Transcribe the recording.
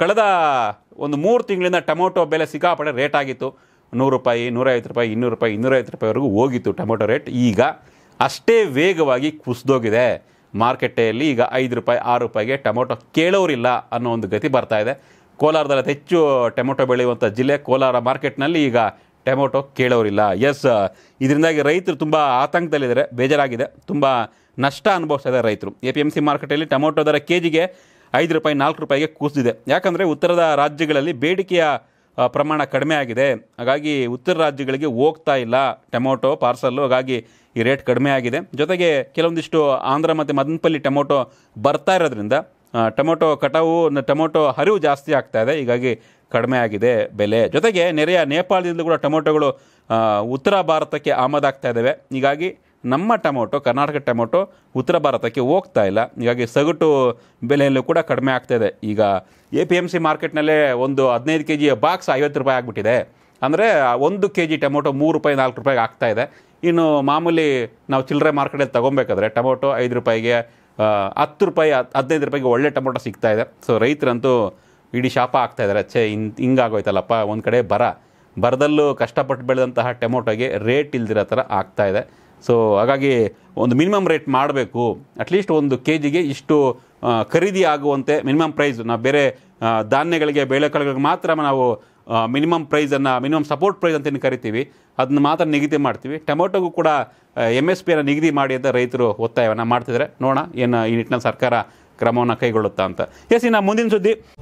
ಕಳೆದ ಒಂದು ಮೂರು ತಿಂಗಳಿಂದ ಟೊಮೊಟೊ ಬೆಲೆ ಸಿಕ್ಕಾಪಡೆ ರೇಟ್ ಆಗಿತ್ತು ನೂರು ರೂಪಾಯಿ ನೂರೈವತ್ತು ರೂಪಾಯಿ ಇನ್ನೂರು ರೂಪಾಯಿ ಇನ್ನೂರೈವತ್ತು ರೂಪಾಯಿವರೆಗೂ ಹೋಗಿತ್ತು ಟೊಮೊಟೊ ರೇಟ್ ಈಗ ಅಷ್ಟೇ ವೇಗವಾಗಿ ಕುಸಿದೋಗಿದೆ ಮಾರ್ಕೆಟೆಯಲ್ಲಿ ಈಗ ಐದು ರೂಪಾಯಿ ಆರು ರೂಪಾಯಿಗೆ ಟೊಮೊಟೊ ಕೇಳೋರಿಲ್ಲ ಅನ್ನೋ ಒಂದು ಗತಿ ಬರ್ತಾ ಇದೆ ಕೋಲಾರದಲ್ಲಿ ಹೆಚ್ಚು ಟೊಮೊಟೊ ಬೆಳೆಯುವಂಥ ಜಿಲ್ಲೆ ಕೋಲಾರ ಮಾರ್ಕೆಟ್ನಲ್ಲಿ ಈಗ ಟೊಮೊಟೊ ಕೇಳೋರಿಲ್ಲ ಎಸ್ ಇದರಿಂದಾಗಿ ರೈತರು ತುಂಬ ಆತಂಕದಲ್ಲಿದ್ದಾರೆ ಬೇಜಾರಾಗಿದೆ ತುಂಬ ನಷ್ಟ ಅನುಭವಿಸ್ತಾ ಇದ್ದಾರೆ ರೈತರು ಎ ಪಿ ಎಮ್ ಸಿ ಮಾರ್ಕೆಟಲ್ಲಿ ಟೊಮೊಟೊ ದರ ಕೆ ಜಿಗೆ ಐದು ರೂಪಾಯಿ ನಾಲ್ಕು ರೂಪಾಯಿಗೆ ಕುಸಿದಿದೆ ಯಾಕಂದರೆ ಉತ್ತರದ ರಾಜ್ಯಗಳಲ್ಲಿ ಬೇಡಿಕೆಯ ಪ್ರಮಾಣ ಕಡಿಮೆ ಆಗಿದೆ ಹಾಗಾಗಿ ಉತ್ತರ ರಾಜ್ಯಗಳಿಗೆ ಹೋಗ್ತಾ ಇಲ್ಲ ಟೊಮೊಟೊ ಪಾರ್ಸಲ್ಲು ಹಾಗಾಗಿ ಈ ರೇಟ್ ಕಡಿಮೆ ಆಗಿದೆ ಜೊತೆಗೆ ಕೆಲವೊಂದಿಷ್ಟು ಆಂಧ್ರ ಮತ್ತು ಮದನ್ಪಲ್ಲಿ ಟೊಮೊಟೊ ಬರ್ತಾ ಇರೋದ್ರಿಂದ ಟೊಮೊಟೊ ಕಟಾವು ಟೊಮೊಟೊ ಹರಿವು ಜಾಸ್ತಿ ಆಗ್ತಾ ಇದೆ ಹೀಗಾಗಿ ಕಡಿಮೆ ಆಗಿದೆ ಬೆಲೆ ಜೊತೆಗೆ ನೆರೆಯ ನೇಪಾಳದಿಂದ ಕೂಡ ಟೊಮೊಟೊಗಳು ಉತ್ತರ ಭಾರತಕ್ಕೆ ಆಮದಾಗ್ತಾ ಇದ್ದಾವೆ ಹೀಗಾಗಿ ನಮ್ಮ ಟೊಮೊಟೊ ಕರ್ನಾಟಕ ಟೊಮೊಟೊ ಉತ್ತರ ಭಾರತಕ್ಕೆ ಹೋಗ್ತಾ ಇಲ್ಲ ಹೀಗಾಗಿ ಸಗಟು ಬೆಲೆಯಲ್ಲೂ ಕೂಡ ಕಡಿಮೆ ಆಗ್ತಾಯಿದೆ ಈಗ ಎ ಪಿ ಎಮ್ ಸಿ ಮಾರ್ಕೆಟ್ನಲ್ಲೇ ಒಂದು ಹದಿನೈದು ಕೆ ಜಿಯ ಬಾಕ್ಸ್ ಐವತ್ತು ರೂಪಾಯಿ ಆಗಿಬಿಟ್ಟಿದೆ ಅಂದರೆ ಒಂದು ಕೆ ಜಿ ಟೊಮೊಟೊ ಮೂರು ರೂಪಾಯಿ ನಾಲ್ಕು ರೂಪಾಯಿಗೆ ಆಗ್ತಾಯಿದೆ ಇನ್ನು ಮಾಮೂಲಿ ನಾವು ಚಿಲ್ಲರೆ ಮಾರ್ಕೆಟಲ್ಲಿ ತೊಗೊಬೇಕಾದ್ರೆ ಟೊಮೊಟೊ ಐದು ರೂಪಾಯಿಗೆ ಹತ್ತು ರೂಪಾಯಿ ಹದಿನೈದು ರೂಪಾಯಿಗೆ ಒಳ್ಳೆ ಟೊಮೊಟೊ ಸಿಗ್ತಾ ಇದೆ ಸೊ ರೈತರಂತೂ ಇಡೀ ಶಾಪ ಆಗ್ತಾಯಿದ್ದಾರೆ ಇದ್ದಾರೆ ಅಚ್ಚೆ ಹಿಂಗೆ ಹಿಂಗಾಗೋಯ್ತಲ್ಲಪ್ಪ ಒಂದು ಕಡೆ ಬರ ಬರದಲ್ಲೂ ಕಷ್ಟಪಟ್ಟು ಬೆಳೆದಂತಹ ಟೊಮೊಟೊಗೆ ರೇಟ್ ಇಲ್ದಿರೋ ಥರ ಆಗ್ತಾಯಿದೆ ಸೊ ಹಾಗಾಗಿ ಒಂದು ಮಿನಿಮಮ್ ರೇಟ್ ಮಾಡಬೇಕು ಅಟ್ಲೀಸ್ಟ್ ಒಂದು ಕೆ ಜಿಗೆ ಇಷ್ಟು ಖರೀದಿ ಆಗುವಂತೆ ಮಿನಿಮಮ್ ಪ್ರೈಸ್ ನಾವು ಬೇರೆ ಧಾನ್ಯಗಳಿಗೆ ಬೇಳೆಕಾಳುಗಳಿಗೆ ಮಾತ್ರ ನಾವು ಮಿನಿಮಮ್ ಪ್ರೈಸನ್ನು ಮಿನಿಮಮ್ ಸಪೋರ್ಟ್ ಪ್ರೈಸ್ ಅಂತ ಏನು ಕರಿತೀವಿ ಅದನ್ನ ಮಾತ್ರ ನಿಗದಿ ಮಾಡ್ತೀವಿ ಟೊಮೊಟೊಗೂ ಕೂಡ ಎಮ್ ಎಸ್ ಪಿಯನ್ನು ನಿಗದಿ ಮಾಡಿ ಅಂತ ರೈತರು ಒತ್ತಾಯವನ್ನು ಮಾಡ್ತಿದ್ದಾರೆ ನೋಡೋಣ ಏನು ಈ ನಿಟ್ಟಿನಲ್ಲಿ ಸರ್ಕಾರ ಕ್ರಮವನ್ನು ಕೈಗೊಳ್ಳುತ್ತಾ ಅಂತ ಎಸ್ ಇನ್ನು ಮುಂದಿನ ಸುದ್ದಿ